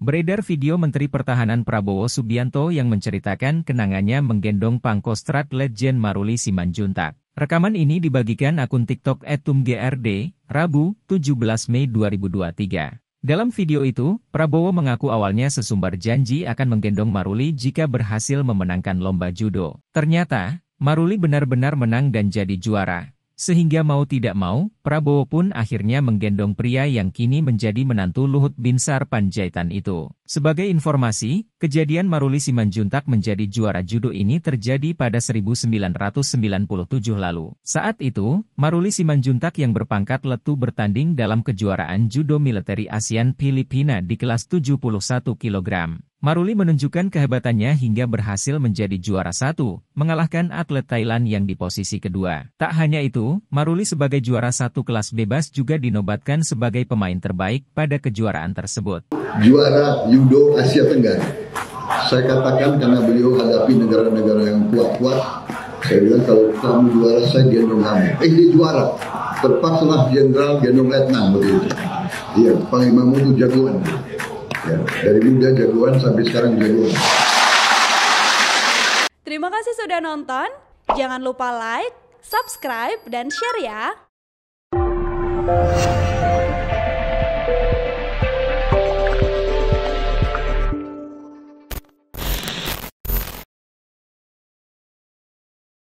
Beredar video Menteri Pertahanan Prabowo Subianto yang menceritakan kenangannya menggendong pangkostrat legend Maruli Simanjuntak. Rekaman ini dibagikan akun TikTok @tumgrd, Rabu, 17 Mei 2023. Dalam video itu, Prabowo mengaku awalnya sesumbar janji akan menggendong Maruli jika berhasil memenangkan lomba judo. Ternyata, Maruli benar-benar menang dan jadi juara. Sehingga mau tidak mau, Prabowo pun akhirnya menggendong pria yang kini menjadi menantu Luhut Binsar Panjaitan itu. Sebagai informasi, kejadian Maruli Simanjuntak menjadi juara judo ini terjadi pada 1997 lalu. Saat itu, Maruli Simanjuntak yang berpangkat letu bertanding dalam kejuaraan judo militeri ASEAN Filipina di kelas 71 kg. Maruli menunjukkan kehebatannya hingga berhasil menjadi juara satu, mengalahkan atlet Thailand yang di posisi kedua. Tak hanya itu, Maruli sebagai juara satu kelas bebas juga dinobatkan sebagai pemain terbaik pada kejuaraan tersebut. Juara Yudo Asia Tenggara. Saya katakan karena beliau hadapi negara-negara yang kuat-kuat, saya bilang kalau kamu juara saya gendong kamu. Eh dia juara, terpaksalah jenderal gendong letnan begitu. Iya, Panglima itu jagoan. Ya, dari muda jagoan sampai sekarang jagoan. Terima kasih sudah nonton. Jangan lupa like, subscribe, dan share ya.